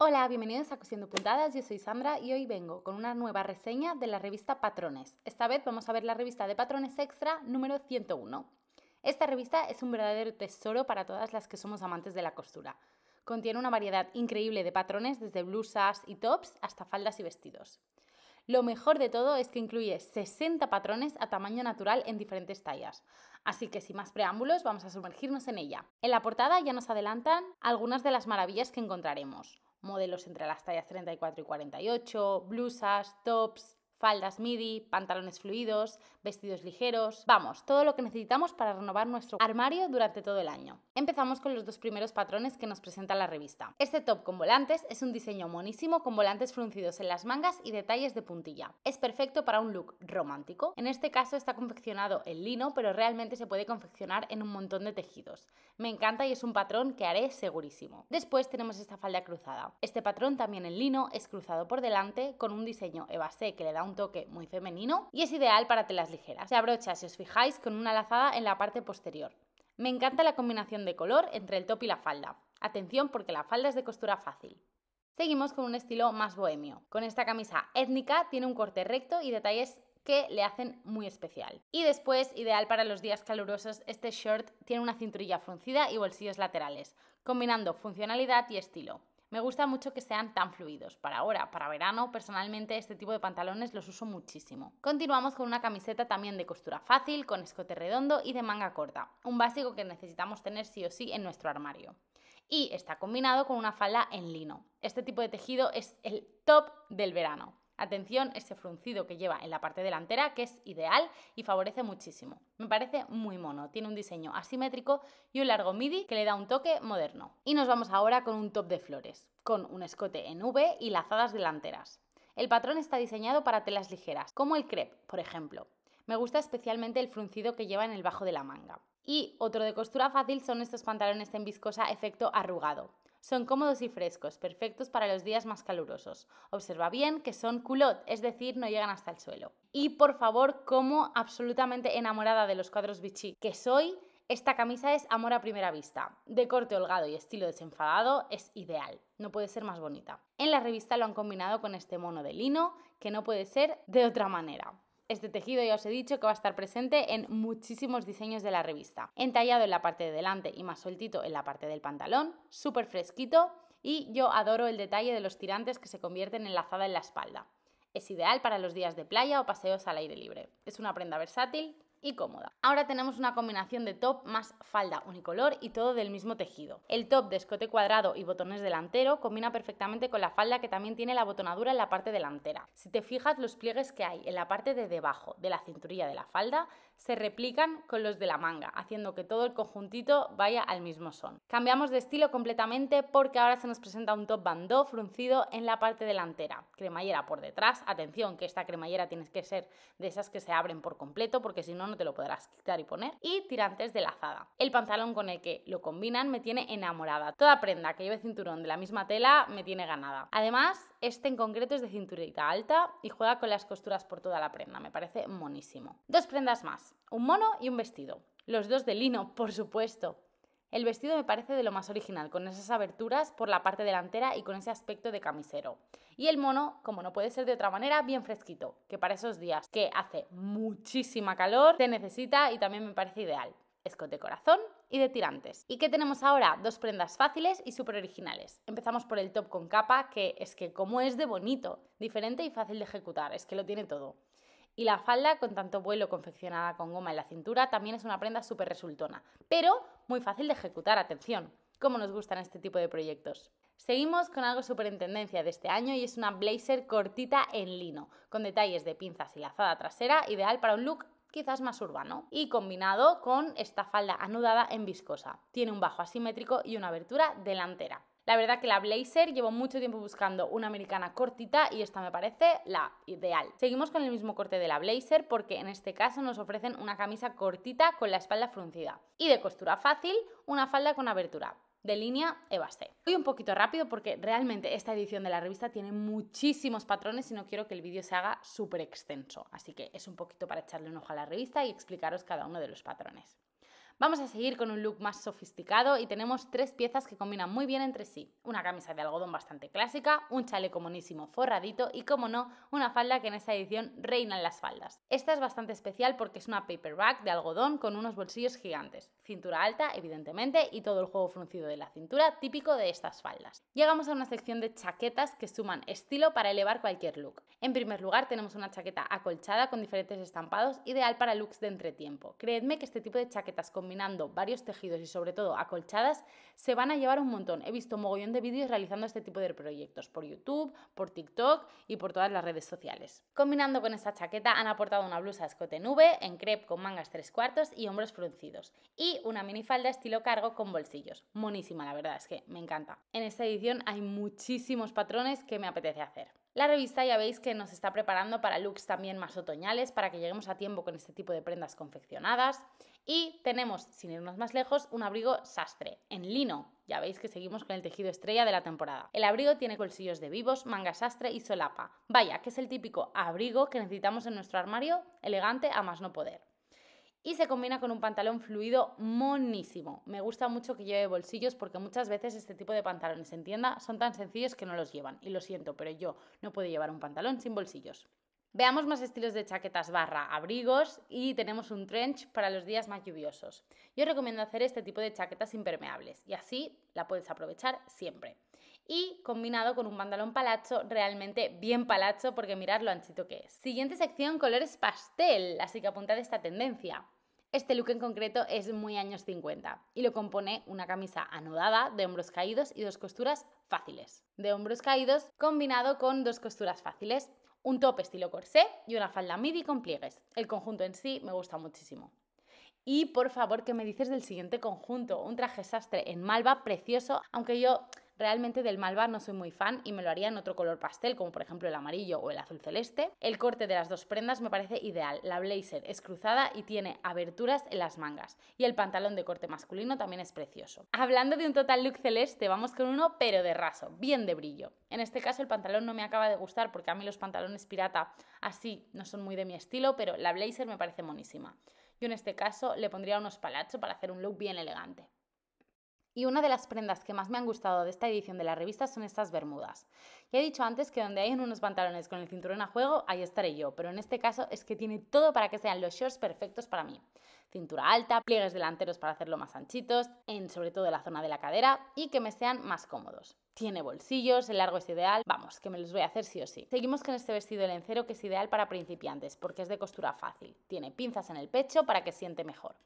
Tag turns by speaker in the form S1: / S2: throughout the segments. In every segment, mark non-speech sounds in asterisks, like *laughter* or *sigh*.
S1: Hola, bienvenidos a Cosiendo Puntadas, yo soy Sandra y hoy vengo con una nueva reseña de la revista Patrones. Esta vez vamos a ver la revista de Patrones Extra número 101. Esta revista es un verdadero tesoro para todas las que somos amantes de la costura. Contiene una variedad increíble de patrones, desde blusas y tops hasta faldas y vestidos. Lo mejor de todo es que incluye 60 patrones a tamaño natural en diferentes tallas. Así que sin más preámbulos, vamos a sumergirnos en ella. En la portada ya nos adelantan algunas de las maravillas que encontraremos modelos entre las tallas 34 y 48, blusas, tops, faldas midi, pantalones fluidos, vestidos ligeros, vamos, todo lo que necesitamos para renovar nuestro armario durante todo el año. Empezamos con los dos primeros patrones que nos presenta la revista. Este top con volantes es un diseño monísimo con volantes fruncidos en las mangas y detalles de puntilla. Es perfecto para un look romántico. En este caso está confeccionado en lino, pero realmente se puede confeccionar en un montón de tejidos. Me encanta y es un patrón que haré segurísimo. Después tenemos esta falda cruzada. Este patrón también en lino es cruzado por delante con un diseño evasé que le da un un toque muy femenino y es ideal para telas ligeras. Se abrocha, si os fijáis, con una lazada en la parte posterior. Me encanta la combinación de color entre el top y la falda. Atención porque la falda es de costura fácil. Seguimos con un estilo más bohemio. Con esta camisa étnica tiene un corte recto y detalles que le hacen muy especial. Y después, ideal para los días calurosos, este short tiene una cinturilla fruncida y bolsillos laterales, combinando funcionalidad y estilo. Me gusta mucho que sean tan fluidos. Para ahora, para verano, personalmente este tipo de pantalones los uso muchísimo. Continuamos con una camiseta también de costura fácil, con escote redondo y de manga corta, un básico que necesitamos tener sí o sí en nuestro armario. Y está combinado con una falda en lino. Este tipo de tejido es el top del verano. Atención ese fruncido que lleva en la parte delantera, que es ideal y favorece muchísimo. Me parece muy mono, tiene un diseño asimétrico y un largo midi que le da un toque moderno. Y nos vamos ahora con un top de flores, con un escote en V y lazadas delanteras. El patrón está diseñado para telas ligeras, como el crepe, por ejemplo. Me gusta especialmente el fruncido que lleva en el bajo de la manga. Y otro de costura fácil son estos pantalones en viscosa efecto arrugado. Son cómodos y frescos, perfectos para los días más calurosos. Observa bien que son culot, es decir, no llegan hasta el suelo. Y por favor, como absolutamente enamorada de los cuadros Vichy que soy, esta camisa es amor a primera vista. De corte holgado y estilo desenfadado, es ideal. No puede ser más bonita. En la revista lo han combinado con este mono de lino, que no puede ser de otra manera. Este tejido ya os he dicho que va a estar presente en muchísimos diseños de la revista. Entallado en la parte de delante y más sueltito en la parte del pantalón, súper fresquito y yo adoro el detalle de los tirantes que se convierten en lazada en la espalda. Es ideal para los días de playa o paseos al aire libre. Es una prenda versátil y cómoda. Ahora tenemos una combinación de top más falda unicolor y todo del mismo tejido. El top de escote cuadrado y botones delantero combina perfectamente con la falda que también tiene la botonadura en la parte delantera. Si te fijas los pliegues que hay en la parte de debajo de la cinturilla de la falda, se replican con los de la manga, haciendo que todo el conjuntito vaya al mismo son. Cambiamos de estilo completamente porque ahora se nos presenta un top bandó fruncido en la parte delantera, cremallera por detrás, atención que esta cremallera tienes que ser de esas que se abren por completo porque si no no te lo podrás quitar y poner, y tirantes de lazada. El pantalón con el que lo combinan me tiene enamorada, toda prenda que lleve cinturón de la misma tela me tiene ganada. Además, este en concreto es de cinturita alta y juega con las costuras por toda la prenda, me parece monísimo. Dos prendas más, un mono y un vestido. Los dos de lino, *laughs* por supuesto. El vestido me parece de lo más original, con esas aberturas por la parte delantera y con ese aspecto de camisero. Y el mono, como no puede ser de otra manera, bien fresquito, que para esos días que hace muchísima calor, te necesita y también me parece ideal. Escote corazón y de tirantes. ¿Y qué tenemos ahora? Dos prendas fáciles y súper originales. Empezamos por el top con capa, que es que como es de bonito, diferente y fácil de ejecutar, es que lo tiene todo. Y la falda con tanto vuelo confeccionada con goma en la cintura también es una prenda súper resultona, pero muy fácil de ejecutar, atención, como nos gustan este tipo de proyectos. Seguimos con algo súper en tendencia de este año y es una blazer cortita en lino, con detalles de pinzas y lazada trasera, ideal para un look quizás más urbano, y combinado con esta falda anudada en viscosa. Tiene un bajo asimétrico y una abertura delantera. La verdad que la blazer llevo mucho tiempo buscando una americana cortita y esta me parece la ideal. Seguimos con el mismo corte de la blazer porque en este caso nos ofrecen una camisa cortita con la espalda fruncida y de costura fácil una falda con abertura de línea Evaste. Voy un poquito rápido porque realmente esta edición de la revista tiene muchísimos patrones y no quiero que el vídeo se haga súper extenso, así que es un poquito para echarle un ojo a la revista y explicaros cada uno de los patrones. Vamos a seguir con un look más sofisticado y tenemos tres piezas que combinan muy bien entre sí. Una camisa de algodón bastante clásica, un chale monísimo forradito y, como no, una falda que en esta edición reinan las faldas. Esta es bastante especial porque es una paperback de algodón con unos bolsillos gigantes, cintura alta, evidentemente, y todo el juego fruncido de la cintura típico de estas faldas. Llegamos a una sección de chaquetas que suman estilo para elevar cualquier look. En primer lugar tenemos una chaqueta acolchada con diferentes estampados, ideal para looks de entretiempo. Creedme que este tipo de chaquetas con combinando varios tejidos y sobre todo acolchadas, se van a llevar un montón. He visto mogollón de vídeos realizando este tipo de proyectos por YouTube, por TikTok y por todas las redes sociales. Combinando con esta chaqueta han aportado una blusa escote nube en crepe con mangas tres cuartos y hombros fruncidos y una minifalda estilo cargo con bolsillos. Monísima la verdad, es que me encanta. En esta edición hay muchísimos patrones que me apetece hacer. La revista ya veis que nos está preparando para looks también más otoñales, para que lleguemos a tiempo con este tipo de prendas confeccionadas. Y tenemos, sin irnos más lejos, un abrigo sastre, en lino. Ya veis que seguimos con el tejido estrella de la temporada. El abrigo tiene bolsillos de vivos, manga sastre y solapa. Vaya, que es el típico abrigo que necesitamos en nuestro armario, elegante a más no poder y se combina con un pantalón fluido monísimo. Me gusta mucho que lleve bolsillos porque muchas veces este tipo de pantalones en tienda son tan sencillos que no los llevan. Y lo siento, pero yo no puedo llevar un pantalón sin bolsillos. Veamos más estilos de chaquetas barra abrigos y tenemos un trench para los días más lluviosos. Yo recomiendo hacer este tipo de chaquetas impermeables y así la puedes aprovechar siempre y combinado con un pantalón palacho, realmente bien palacho, porque mirad lo anchito que es. Siguiente sección, colores pastel, así que de esta tendencia. Este look en concreto es muy años 50 y lo compone una camisa anudada de hombros caídos y dos costuras fáciles. De hombros caídos combinado con dos costuras fáciles, un top estilo corsé y una falda midi con pliegues. El conjunto en sí me gusta muchísimo. Y por favor, ¿qué me dices del siguiente conjunto? Un traje sastre en malva precioso, aunque yo Realmente del malva no soy muy fan y me lo haría en otro color pastel, como por ejemplo el amarillo o el azul celeste. El corte de las dos prendas me parece ideal. La blazer es cruzada y tiene aberturas en las mangas. Y el pantalón de corte masculino también es precioso. Hablando de un total look celeste, vamos con uno pero de raso, bien de brillo. En este caso el pantalón no me acaba de gustar porque a mí los pantalones pirata así no son muy de mi estilo, pero la blazer me parece monísima. Yo en este caso le pondría unos palachos para hacer un look bien elegante. Y una de las prendas que más me han gustado de esta edición de la revista son estas bermudas. Ya he dicho antes que donde hay unos pantalones con el cinturón a juego, ahí estaré yo, pero en este caso es que tiene todo para que sean los shorts perfectos para mí. Cintura alta, pliegues delanteros para hacerlo más anchitos, en sobre todo la zona de la cadera y que me sean más cómodos. Tiene bolsillos, el largo es ideal, vamos, que me los voy a hacer sí o sí. Seguimos con este vestido lencero que es ideal para principiantes porque es de costura fácil. Tiene pinzas en el pecho para que siente mejor.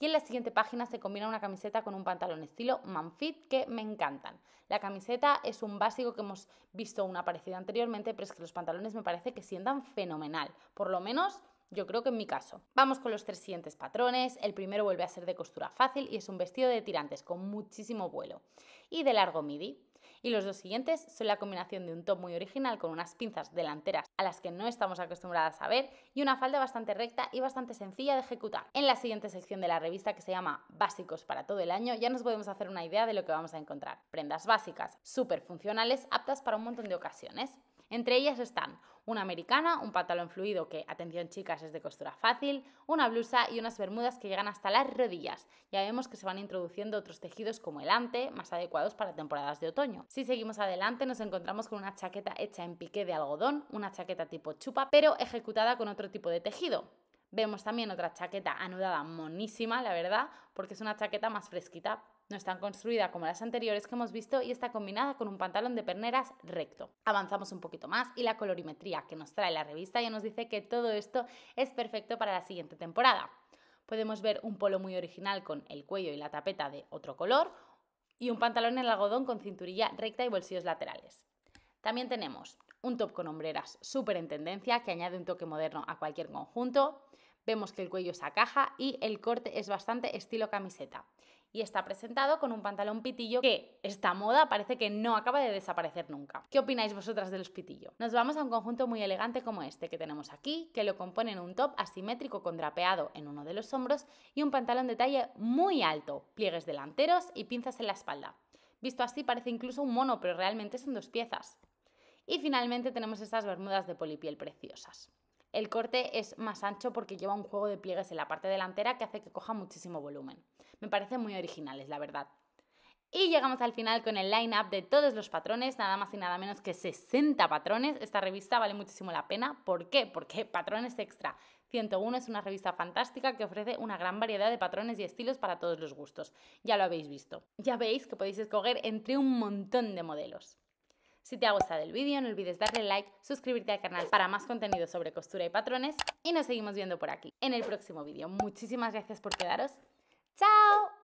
S1: Y en la siguiente página se combina una camiseta con un pantalón estilo Manfit que me encantan. La camiseta es un básico que hemos visto una parecida anteriormente, pero es que los pantalones me parece que sientan fenomenal. Por lo menos yo creo que en mi caso. Vamos con los tres siguientes patrones. El primero vuelve a ser de costura fácil y es un vestido de tirantes con muchísimo vuelo y de largo midi y los dos siguientes son la combinación de un top muy original con unas pinzas delanteras a las que no estamos acostumbradas a ver y una falda bastante recta y bastante sencilla de ejecutar. En la siguiente sección de la revista que se llama Básicos para todo el año ya nos podemos hacer una idea de lo que vamos a encontrar. Prendas básicas, súper funcionales, aptas para un montón de ocasiones. Entre ellas están una americana, un pantalón fluido que, atención chicas, es de costura fácil, una blusa y unas bermudas que llegan hasta las rodillas. Ya vemos que se van introduciendo otros tejidos como el ante, más adecuados para temporadas de otoño. Si seguimos adelante nos encontramos con una chaqueta hecha en piqué de algodón, una chaqueta tipo chupa, pero ejecutada con otro tipo de tejido, Vemos también otra chaqueta anudada monísima, la verdad, porque es una chaqueta más fresquita, no es tan construida como las anteriores que hemos visto y está combinada con un pantalón de perneras recto. Avanzamos un poquito más y la colorimetría que nos trae la revista ya nos dice que todo esto es perfecto para la siguiente temporada. Podemos ver un polo muy original con el cuello y la tapeta de otro color y un pantalón en algodón con cinturilla recta y bolsillos laterales. También tenemos un top con hombreras súper en tendencia que añade un toque moderno a cualquier conjunto. Vemos que el cuello es a caja y el corte es bastante estilo camiseta y está presentado con un pantalón pitillo que esta moda parece que no acaba de desaparecer nunca. ¿Qué opináis vosotras de los pitillos? Nos vamos a un conjunto muy elegante como este que tenemos aquí, que lo componen un top asimétrico con drapeado en uno de los hombros y un pantalón de talle muy alto, pliegues delanteros y pinzas en la espalda. Visto así parece incluso un mono, pero realmente son dos piezas. Y finalmente tenemos estas bermudas de polipiel preciosas. El corte es más ancho porque lleva un juego de pliegues en la parte delantera que hace que coja muchísimo volumen. Me parecen muy originales, la verdad. Y llegamos al final con el line-up de todos los patrones, nada más y nada menos que 60 patrones. Esta revista vale muchísimo la pena. ¿Por qué? Porque Patrones Extra 101 es una revista fantástica que ofrece una gran variedad de patrones y estilos para todos los gustos. Ya lo habéis visto. Ya veis que podéis escoger entre un montón de modelos. Si te ha gustado el vídeo, no olvides darle like, suscribirte al canal para más contenido sobre costura y patrones y nos seguimos viendo por aquí en el próximo vídeo. Muchísimas gracias por quedaros. ¡Chao!